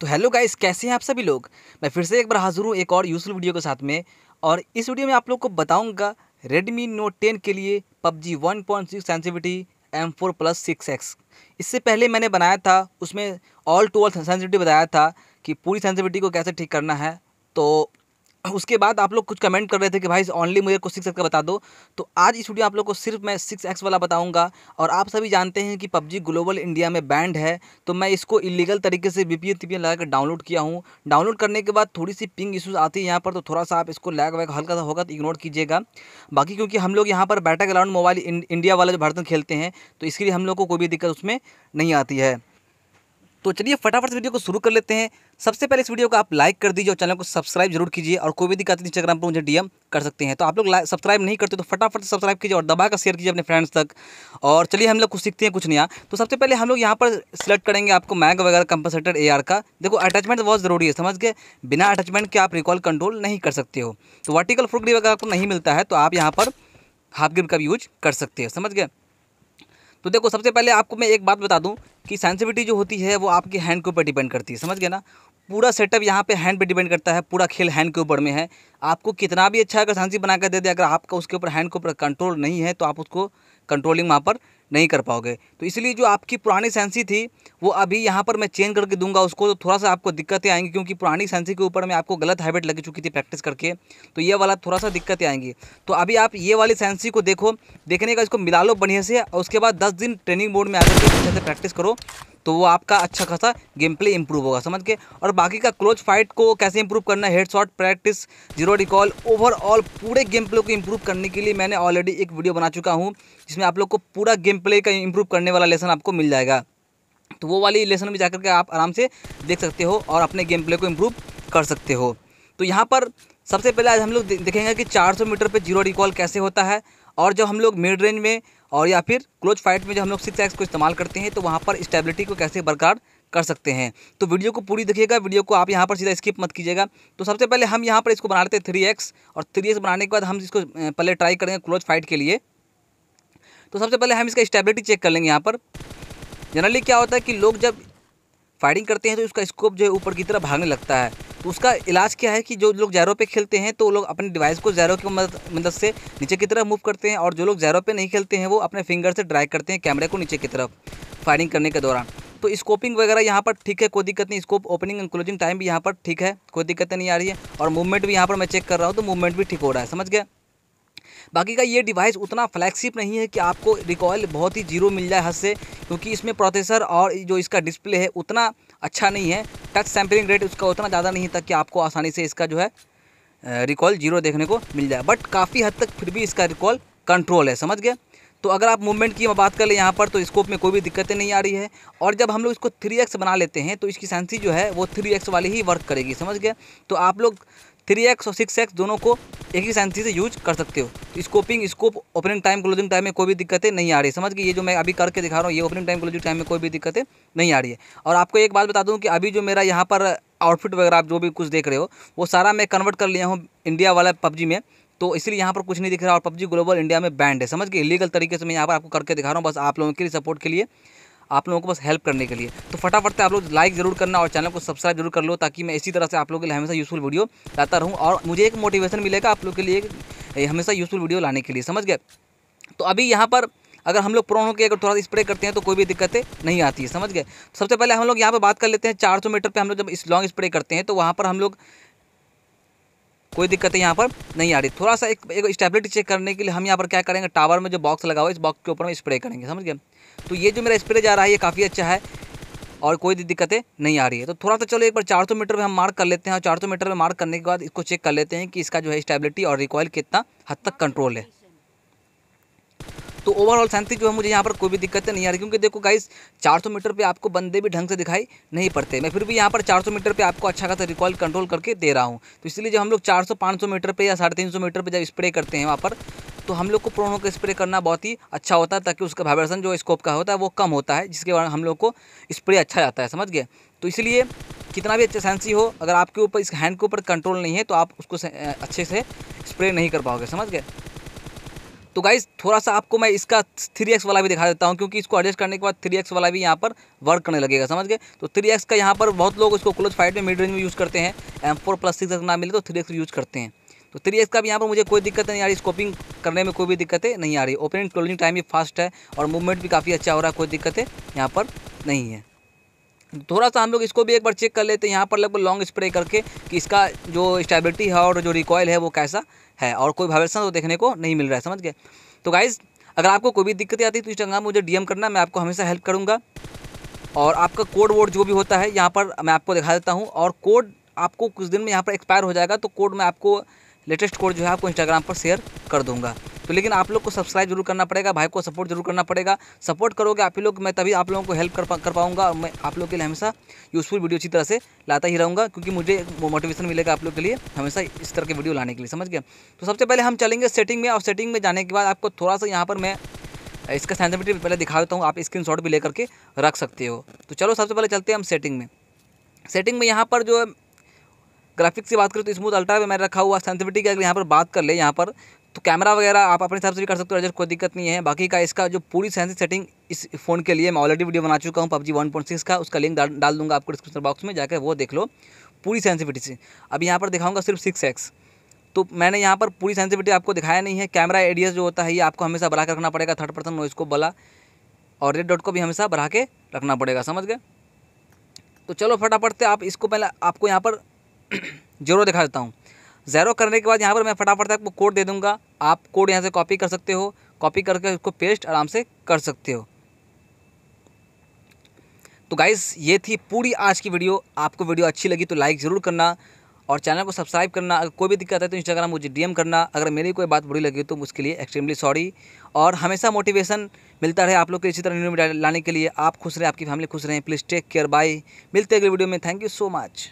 तो hello guys कैसे हैं आप सभी लोग मैं फिर से एक बार हाजिर हूँ एक और यूजफुल वीडियो के साथ में और इस वीडियो में आप लोग को बताऊंगा Redmi Note 10 के लिए PUBG 1.6 point six sensitivity M four plus six X इससे पहले मैंने बनाया था उसमें ऑल टू ऑल सेंसिविटी बताया था कि पूरी सेंसिविटी को कैसे ठीक करना है तो उसके बाद आप लोग कुछ कमेंट कर रहे थे कि भाई ओनली मुझे कुछ सिक्स एक्स का बता दो तो आज इस वीडियो आप लोग को सिर्फ मैं सिक्स एक्स वाला बताऊंगा और आप सभी जानते हैं कि पबजी ग्लोबल इंडिया में बैंड है तो मैं इसको इलीगल तरीके से वीपीएन तीपीएन लगाकर डाउनलोड किया हूँ डाउनलोड करने के बाद थोड़ी सी पिंग इशूज़ आती है यहाँ पर तो थोड़ा सा आप इसको लैग वैग हल्का सा होगा तो इग्नोर कीजिएगा बाकी क्योंकि हम लोग यहाँ पर बैटा ग्राउंड मोबाइल इंडिया वाला जो भर्तन खेलते हैं तो इसके लिए हम लोग को कोई भी दिक्कत उसमें नहीं आती है तो चलिए फटाफट वीडियो को शुरू कर लेते हैं सबसे पहले इस वीडियो को आप लाइक कर दीजिए और चैनल को सब्सक्राइब जरूर कीजिए और कोई भी दिक्कत इंस्टाग्राम पर मुझे डीएम कर सकते हैं तो आप लोग सब्सक्राइब नहीं करते तो फटाफट सब्सक्राइब कीजिए और दबा कर शेयर कीजिए अपने फ्रेंड्स तक और चलिए हम लोग कुछ सीखते हैं कुछ नया तो सबसे पहले हम लोग यहाँ पर सिलेक्ट करेंगे आपको मैग वगैरह कंपनसेटर ए का देखो अटैचमेंट बहुत ज़रूरी है समझ गए बिना अटैचमेंट के आप रिकॉल कंट्रोल नहीं कर सकते हो तो वर्टिकल फ्रूट वगैरह आपको नहीं मिलता है तो आप यहाँ पर हाफ ग्रिप का यूज कर सकते हो समझ गए तो देखो सबसे पहले आपको मैं एक बात बता दूँ कि सेंसिविटी जो होती है वो आपके हैंड के ऊपर डिपेंड करती है समझ गए ना पूरा सेटअप यहाँ पे हैंड पे डिपेंड करता है पूरा खेल हैंड के ऊपर में है आपको कितना भी अच्छा अगर सांसी बनाकर दे दे अगर आपका उसके ऊपर हैंड के ऊपर कंट्रोल नहीं है तो आप उसको कंट्रोलिंग वहाँ पर नहीं कर पाओगे तो इसलिए जो आपकी पुरानी सेंसी थी वो अभी यहाँ पर मैं चेंज करके दूंगा उसको तो थोड़ा सा आपको दिक्कतें आएंगी क्योंकि पुरानी सेंसी के ऊपर में आपको गलत हैबिट लग चुकी थी प्रैक्टिस करके तो ये वाला थोड़ा सा दिक्कतें आएंगी तो अभी आप ये वाली सेंसी को देखो देखने का इसको मिला लो बढ़िया से और उसके बाद दस दिन ट्रेनिंग बोर्ड में आकर के अच्छे से प्रैक्टिस करो तो वो आपका अच्छा खासा गेम प्ले इंप्रूव होगा समझ के और बाकी का क्लोज फाइट को कैसे इंप्रूव करना है head shot practice zero recoil overall पूरे गेम प्ले को इंप्रूव करने के लिए मैंने ऑलरेडी एक वीडियो बना चुका हूँ जिसमें आप लोग को पूरा गेम प्ले का इंप्रूव करने वाला लेसन आपको मिल जाएगा तो वो वाली लेसन भी जाकर के आप आराम से देख सकते हो और अपने गेम प्ले को इम्प्रूव कर सकते हो तो यहाँ पर सबसे पहले आज हम लोग देखेंगे कि 400 मीटर पे जीरो रिकॉल कैसे होता है और जब हम लोग मिड रेंज में और या फिर क्लोज फाइट में जब हम लोग सिक्स एक्स को इस्तेमाल करते हैं तो वहाँ पर स्टेबिलिटी को कैसे बरकरार कर सकते हैं तो वीडियो को पूरी देखिएगा वीडियो को आप यहाँ पर सीधा स्किप मत कीजिएगा तो सबसे पहले हम यहाँ पर इसको बना लेते हैं थ्री एक्स और थ्री एक्स बनाने के बाद हम इसको पहले ट्राई करेंगे क्लोज फाइट के लिए तो सबसे पहले हम इसका स्टेबिलिटी चेक कर लेंगे यहाँ पर जनरली क्या होता है कि लोग जब फायरिंग करते हैं तो इसका स्कोप जो है ऊपर की तरफ भागने लगता है तो उसका इलाज क्या है कि जो लोग जैरो पे खेलते हैं तो वो लोग अपने डिवाइस को जैरो की मदद मदद से नीचे की तरफ मूव करते हैं और जो लोग जैरो पे नहीं खेलते हैं वो अपने फिंगर से ड्राई करते हैं कैमरे को नीचे की तरफ फायरिंग करने के दौरान तो स्कोपिंग वगैरह यहाँ पर ठीक है कोई दिक्कत नहीं scope opening and closing time भी यहाँ पर ठीक है कोई दिक्कत नहीं आ रही है और मूवमेंट भी यहाँ पर मैं चेक कर रहा हूँ तो मूवमेंट भी ठीक हो रहा है समझ गया बाकी का ये डिवाइस उतना फ्लैगशिप नहीं है कि आपको रिकॉयल बहुत ही जीरो मिल जाए हद से क्योंकि इसमें प्रोसेसर और जो इसका डिस्प्ले है उतना अच्छा नहीं है टच सैम्पलिंग रेट उसका उतना ज़्यादा नहीं था कि आपको आसानी से इसका जो है रिकॉल जीरो देखने को मिल जाए बट काफ़ी हद तक फिर भी इसका रिकॉल कंट्रोल है समझ गए तो अगर आप मूवमेंट की बात कर ले यहाँ पर तो स्कोप में कोई भी दिक्कतें नहीं आ रही है और जब हम लोग इसको थ्री एक्स बना लेते हैं तो इसकी सेंसी जो है वो थ्री एक्स वाली ही वर्क करेगी समझ गए तो आप लोग थ्री एक्स और सिक्स एक्स दोनों को एक ही शांति से यूज कर सकते हो scoping scope opening time closing time में कोई भी दिक्कतें नहीं आ रही समझ गई ये जो मैं अभी करके दिखा रहा हूँ ये ओपनिंग टाइम क्लोजिंग टाइम में कोई भी दिक्कतें नहीं आ रही है और आपको एक बात बता दूँ कि अभी जो मेरा यहाँ पर आउटफिट वगैरह आप जो भी कुछ देख रहे हो वो सारा मैं कन्वर्ट कर लिया हूँ इंडिया वाला पबजी में तो इसलिए यहाँ पर कुछ नहीं दिख रहा और पबजी ग्लोबल इंडिया में बैंड है समझ के इलीगल तरीके से मैं यहाँ पर आपको करके दिखा रहा हूँ बस आप लोगों के लिए सपोर्ट के लिए आप लोगों को बस हेल्प करने के लिए तो फटाफट से आप लोग लाइक जरूर करना और चैनल को सब्सक्राइब जरूर कर लो ताकि मैं इसी तरह से आप लोगों के लिए हमेशा यूज़फुल वीडियो लाता रहूँ और मुझे एक मोटिवेशन मिलेगा आप लोग के लिए हमेशा यूज़फुल वीडियो लाने के लिए समझ गए तो अभी यहाँ पर अगर हम लोग प्रोन के अगर थोड़ा सा स्प्रे करते हैं तो कोई भी दिक्कतें नहीं आती है समझ गए तो सबसे पहले हम लोग यहाँ पर बात कर लेते हैं 400 मीटर पे हम लोग जब इस लॉन्ग स्प्रे करते हैं तो वहाँ पर हम लोग कोई दिक्कत यहाँ पर नहीं आ रही थोड़ा सा एक एक स्टेबिलिटी चेक करने के लिए हम यहाँ पर क्या करेंगे टावर में जो बॉक्स लगा हुआ है इस बॉक्स के ऊपर में स्प्रे करेंगे समझ गए तो ये जो मेरा स्प्रे जा रहा है ये काफ़ी अच्छा है और कोई दिक्कतें नहीं आ रही है तो थोड़ा सा चलो एक बार सौ मीटर में हम मार्क कर लेते हैं और सौ मीटर में मार्क करने के बाद इसको चेक कर लेते हैं कि इसका जो है स्टेबिलिटी और रिकॉयल कितना हद तक कंट्रोल है तो ओवरऑल शांति जो है मुझे यहाँ पर कोई भी दिक्कतें नहीं आ रही क्योंकि देखो गाइस 400 मीटर पे आपको बंदे भी ढंग से दिखाई नहीं पड़ते मैं फिर भी यहाँ पर 400 मीटर पे आपको अच्छा खासा रिकॉल कंट्रोल करके दे रहा हूँ तो इसलिए जब हम लोग 400 500 मीटर पे या साढ़े मीटर पर जब स्प्रे करते हैं वहाँ पर तो हम लोग को प्रोनो का स्प्रे करना बहुत ही अच्छा होता है ताकि उसका वाइब्रेशन जो स्कोप का होता है वो कम होता है जिसके कारण हम लोग को स्प्रे अच्छा जाता है समझ गए तो इसलिए कितना भी अच्छा सेंसी हो अगर आपके ऊपर इस हैंड के ऊपर कंट्रोल नहीं है तो आप उसको अच्छे से स्प्रे नहीं कर पाओगे समझ गए तो गाइज थोड़ा सा आपको मैं इसका थ्री एक्स वाला भी दिखा देता हूँ क्योंकि इसको एडजस्ट करने के बाद थ्री एक्स वाला भी यहाँ पर वर्क करने लगेगा समझ गए तो थ्री एक्स का यहाँ पर बहुत लोग इसको क्लोज फाइट में मिड रेंज में यूज़ करते हैं एम फोर प्लस सिक्स ना मिले तो थ्री एक्स यूज़ करते हैं तो थ्री एक्स का भी यहाँ पर मुझे कोई दिक्कत नहीं आ रही स्कोपिंग करने में कोई भी दिक्कतें नहीं आ रही ओपनिंग क्लोजिंग टाइम भी फास्ट है और मूवमेंट भी काफ़ी अच्छा हो रहा है कोई दिक्कतें यहाँ पर नहीं है थोड़ा सा हम लोग इसको भी एक बार चेक कर लेते हैं यहाँ पर लगभग लॉन्ग स्प्रे करके कि इसका जो स्टेबिलिटी है और जो रिकॉयल है वो कैसा है और कोई भावेशन तो देखने को नहीं मिल रहा है समझ गए तो गाइज़ अगर आपको कोई भी दिक्कत आती है तो इंस्टाग्राम मुझे डी करना मैं आपको हमेशा हेल्प करूँगा और आपका कोड वोड जो भी होता है यहाँ पर मैं आपको दिखा देता हूँ और कोड आपको कुछ दिन में यहाँ पर एक्सपायर हो जाएगा तो कोड मैं आपको लेटेस्ट कोड जो है आपको इंस्टाग्राम पर शेयर कर दूँगा तो लेकिन आप लोग को सब्सक्राइब जरूर करना पड़ेगा भाई को सपोर्ट जरूर करना पड़ेगा सपोर्ट करोगे आप ही लोग मैं तभी आप लोगों को हेल्प कर पा कर पाऊँगा और मैं आप लोग के लिए हमेशा यूज़फुल वीडियो अच्छी तरह से लाता ही रहूँगा क्योंकि मुझे वो मोटिवेशन मिलेगा आप लोग के लिए हमेशा इस तरह के वीडियो लाने के लिए समझ गया तो सबसे पहले हम चलेंगे सेटिंग में और सेटिंग में जाने के बाद आपको थोड़ा सा यहाँ पर मैं इसका सेंसिटिविटी पहले दिखा देता हूँ आप स्क्रीन भी लेकर के रख सकते हो तो चलो सबसे पहले चलते हैं हम सेटिंग में सेटिंग में यहाँ पर जो ग्राफिक्स की बात करें तो स्मूथ अल्ट्रा पे मैंने रखा हुआ सेंसिटिविटी की अगर यहाँ पर बात कर ले यहाँ पर तो कैमरा वगैरह आप अपने हिसाब से भी कर सकते हो एडजस्ट कोई दिक्कत नहीं है बाकी का इसका जो पूरी सेंसिंग सेटिंग इस फोन के लिए मैं ऑलरेडी वीडियो बना चुका हूँ पबजी वन पॉइंट सिक्स का उसका लिंक डाल, डाल दूंगा आपको डिस्क्रिप्शन बॉक्स में जाकर वो देख लो पूरी सेंसिविटी से अब यहाँ पर दिखाऊंगा सिर्फ सिक्स एक्स तो मैंने यहाँ पर पूरी सेंसिविटी आपको दिखाया नहीं है कैमरा एडियस जो होता है ये आपको हमेशा बढ़ा के रखना पड़ेगा थर्ड पर्सन नोइस को बला और रेड डॉट को भी हमेशा बढ़ा के रखना पड़ेगा समझ गए तो चलो फटाफट से आप इसको पहले आपको यहाँ पर जरूर दिखा देता हूँ ज़ैरो करने के बाद यहाँ पर मैं फटाफट आपको कोड दे दूँगा आप कोड यहाँ से कॉपी कर सकते हो कॉपी करके उसको पेस्ट आराम से कर सकते हो तो गाइज़ ये थी पूरी आज की वीडियो आपको वीडियो अच्छी लगी तो लाइक ज़रूर करना और चैनल को सब्सक्राइब करना अगर कोई भी दिक्कत है तो इंस्टाग्राम मुझे डीएम करना अगर मेरी कोई बात बुरी लगी तो उसके लिए एक्सट्रीमली सॉरी और हमेशा मोटिवेशन मिलता रहे आप लोग के इसी तरह न्यू लाने के लिए आप खुश रहें आपकी फैमिली खुश रहें प्लीज़ टेक केयर बाय मिलते अगले वीडियो में थैंक यू सो मच